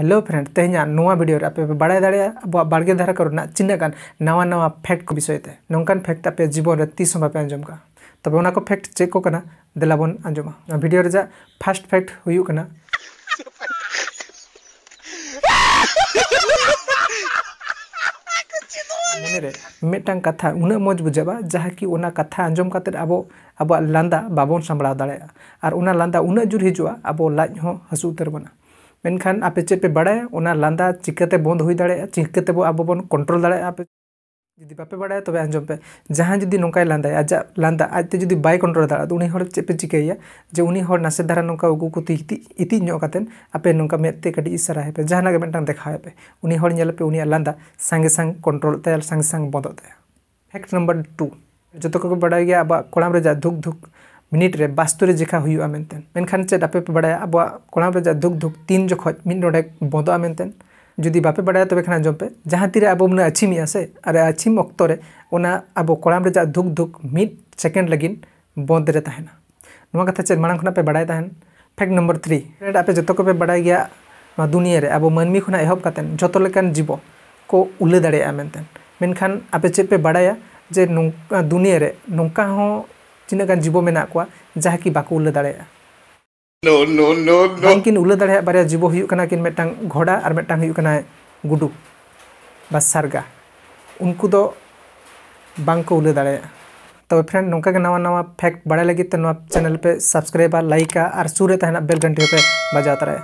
hello friend ना video आपे बड़ा दाया बाड़गे धारा को चिन्हगान नवा नवा फैक्ट को विषय से नौकान फैक्ट आप जीवन में तीस बापे आजम का तब को फैक्ट चेक को दिला बन भिडियो रहा फास्ट फैक्ट होना मेटांग कथा उन मज बुझा जहाँकि कथा आजम अब अब लादा बाबन सामा दाया और लादा उन जोर हजू अब लाज हसू उतर बना मनखान आप चेपे बड़ा लांदा चिकाते बंद हो दाड़ा चिकाते अब बो कंट्रोल दाड़ापे जी बापे बड़ा तब आज पे जहाँ जी नौकाय लादा आज लादा आज जी बै कंट्रोल दाड़ा तो उन्हीं चेपे चिकाया जे उन्हीं नाशे दारा नौका उगू को इतिजे आपे नौका मेदते कटी इशारापे जहाँ मेटा देखापे उन्हीं पे उन लादा सागे सांग कंट्रोल तेल सागे सांग बंदोत फैक्ट नम्बर टू जो को बड़ा गया अब कड़ाम धुक धुक मिनट रे बास्तुरे जेखा हुआ मेनते मेनखान चेद आपे पे बड़ा अब कोणाम रे दुख दुख तीन जखो मिन नोडे बंदा मेनते जुदी बापे बड़ा तबे खाना जंपे जहाँ तीर अब उन्हें अच्छी मिया से अरे अच्छी वक्त रे उना अब कोणाम रे दुख दुख मिड सेकेंड लगिन बंद रे तहना ᱱᱚᱣᱟ ᱠᱟᱛᱷᱟ ᱪᱮᱫ ᱢᱟᱲᱟᱝ ᱠᱷᱚᱱᱟᱜ ᱯᱮ ᱵᱟᱰᱟᱭ ᱛᱟᱦᱮᱱ ᱯᱷᱮᱠᱴ ᱱᱚᱢᱵᱚᱨ 3 ᱨᱮ ᱟᱯᱮ ᱡᱚᱛᱚ ᱠᱚᱯᱮ ᱵᱟᱰᱟᱭ ᱜᱮᱭᱟ ᱱᱚᱣᱟ ᱫᱩᱱᱤᱭᱟᱹ ᱨᱮ ᱟᱵᱚ ᱢᱟᱹᱱᱢᱤ ᱠᱷᱚᱱᱟᱜ ᱮᱦᱚᱵ ᱠᱟᱛᱮᱱ ᱡᱚᱛᱚ ᱞᱮᱠᱟᱱ ᱡᱤᱵᱚ ᱠᱚ ᱩᱞᱟᱹ ᱫᱟᱲᱮᱭᱟᱜᱼᱟ ᱢᱮᱱᱛᱮ ᱢᱮᱱᱠᱷᱟᱱ ᱟᱯᱮ ᱪᱮᱫ ᱯᱮ ᱵᱟᱰᱟᱭᱟ ᱡᱮ ᱱᱚᱝᱠᱟ ᱫᱩᱱᱤᱭᱟᱹ ᱨᱮ ᱱᱚᱝᱠᱟ ᱦᱚᱸ ᱛᱤᱱᱟᱹᱜ ᱜᱟᱱ ᱡᱤᱵᱚ ᱢᱮᱱᱟᱜ ᱠᱚᱣᱟ ᱡᱟᱦᱟᱸ ᱠᱤ ᱵᱟᱠᱚ ᱩᱞᱟᱹ ᱫᱟᱲᱮᱭᱟᱜᱼᱟ नो नो नो नो ᱵᱟᱝᱠᱤᱱ ᱩᱞᱟᱹ ᱫᱟᱲᱮᱭᱟᱜ ᱵᱟᱨᱭᱟ ᱡᱤᱵᱚ ᱦᱩᱭᱩᱜ ᱠᱟᱱᱟ ᱠᱤᱱ ᱢᱤᱫᱴᱟᱝ ᱜᱷᱚᱲᱟ ᱟᱨ ᱢᱤᱫᱴᱟᱝ ᱦᱩᱭᱩᱜ ᱠᱟᱱᱟ ᱜᱩᱰᱩ ᱵᱟ ᱥᱟᱨᱜᱟ ᱩᱱᱠᱩ ᱫᱚ ᱵᱟᱝᱠᱚ ᱩᱞᱟᱹ ᱫᱟᱲᱮᱭᱟᱜᱼᱟ तब फ्रेंड नौका नवा नवा फैक्ट बड़ा लगे तो चैनल पे सब्सक्राइब लाइक और सूर्य तहना बेल घंटी पे बजा तरह